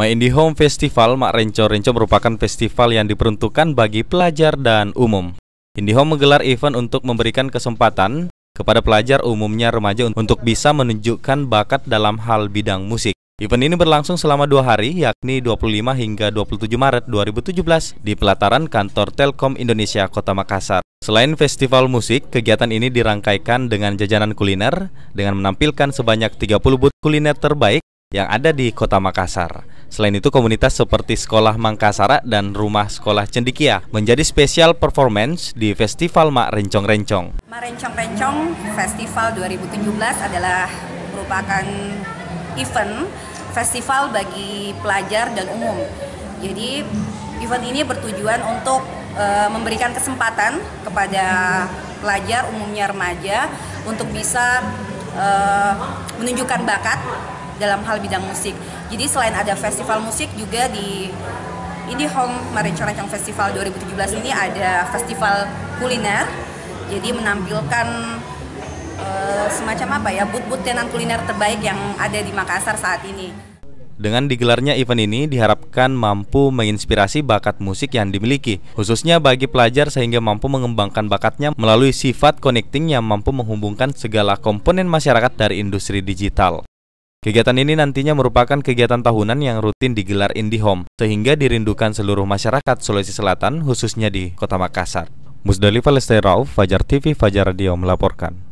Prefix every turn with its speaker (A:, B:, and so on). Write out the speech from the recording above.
A: My Indie Home Festival Mak Renco Renco merupakan festival yang diperuntukkan bagi pelajar dan umum. Indie Home menggelar event untuk memberikan kesempatan kepada pelajar umumnya remaja untuk bisa menunjukkan bakat dalam hal bidang musik. Event ini berlangsung selama dua hari, yakni 25 hingga 27 Maret 2017 di pelataran kantor Telkom Indonesia Kota Makassar. Selain festival musik, kegiatan ini dirangkaikan dengan jajanan kuliner dengan menampilkan sebanyak 30 booth kuliner terbaik yang ada di kota Makassar. Selain itu, komunitas seperti Sekolah Mangkasara dan Rumah Sekolah Cendikia menjadi spesial performance di Festival Mak Rencong Rencong.
B: Mak Rencong Rencong Festival 2017 adalah merupakan event festival bagi pelajar dan umum. Jadi, event ini bertujuan untuk e, memberikan kesempatan kepada pelajar umumnya remaja untuk bisa e, menunjukkan bakat dalam hal bidang musik. Jadi selain ada festival musik juga di ini Home Maricor Rancang Festival 2017 ini ada festival kuliner. Jadi menampilkan uh, semacam apa ya but-but tenan kuliner terbaik yang ada di Makassar saat ini.
A: Dengan digelarnya event ini diharapkan mampu menginspirasi bakat musik yang dimiliki, khususnya bagi pelajar sehingga mampu mengembangkan bakatnya melalui sifat connecting yang mampu menghubungkan segala komponen masyarakat dari industri digital. Kegiatan ini nantinya merupakan kegiatan tahunan yang rutin digelar IndiHome, sehingga dirindukan seluruh masyarakat Sulawesi Selatan, khususnya di Kota Makassar. Musdalifah Lestari Rauf, Fajar TV, Fajar Radio melaporkan.